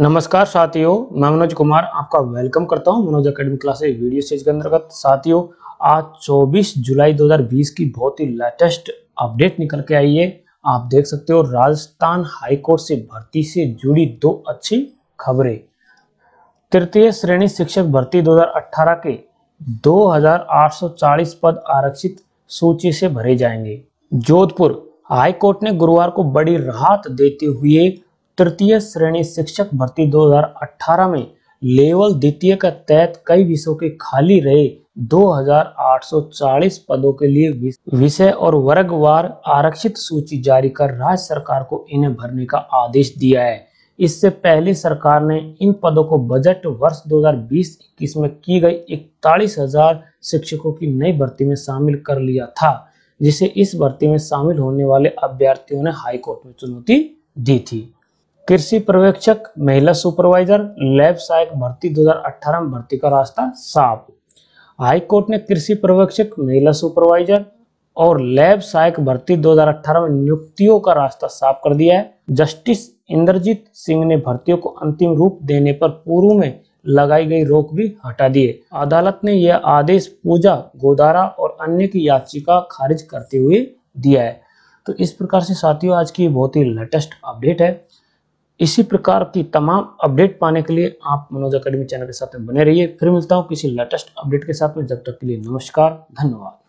नमस्कार साथियों मैं मनोज कुमार आपका वेलकम करता हूं Manoj academy classes video series के अंतर्गत साथियों आज 24 जुलाई 2020 की बहुत ही लेटेस्ट अपडेट निकल के आई है आप देख सकते हो राजस्थान हाईकोर्ट से भर्ती से जुड़ी दो अच्छी खबरें तृतीय श्रेणी शिक्षक भर्ती 2018 के 2840 पद आरक्षित सूची से भरे जाएंगे जोधपुर हाईकोर्ट ने गुरुवार को बड़ी राहत देते हुए तृतीय श्रेणी शिक्षक भर्ती 2018 में लेवल द्वितीय के तहत कई विषयों के खाली रहे 2840 पदों के लिए विषय और वर्गवार आरक्षित सूची जारी कर राज्य सरकार को इन्हें भरने का आदेश दिया है इससे पहले सरकार ने इन पदों को बजट वर्ष 2020-21 में की गई इकतालीस हजार शिक्षकों की नई भर्ती में शामिल कर लिया था जिसे इस भर्ती में शामिल होने वाले अभ्यर्थियों ने हाईकोर्ट में चुनौती दी थी कृषि पर्यवेक्षक महिला सुपरवाइजर लैब सहायक भर्ती 2018 में भर्ती का रास्ता साफ हाई कोर्ट ने कृषि पर्यवेक्षक महिला सुपरवाइजर और लैब सहायक भर्ती 2018 में नियुक्तियों का रास्ता साफ कर दिया है जस्टिस इंद्रजीत सिंह ने भर्तियों को अंतिम रूप देने पर पूर्व में लगाई गई रोक भी हटा दिए अदालत ने यह आदेश पूजा गोदारा और अन्य की याचिका खारिज करते हुए दिया है तो इस प्रकार से साथियों आज की बहुत ही लेटेस्ट अपडेट है इसी प्रकार की तमाम अपडेट पाने के लिए आप मनोज अकेडमी चैनल के साथ में बने रहिए फिर मिलता हूँ किसी लेटेस्ट अपडेट के साथ में जब तक के लिए नमस्कार धन्यवाद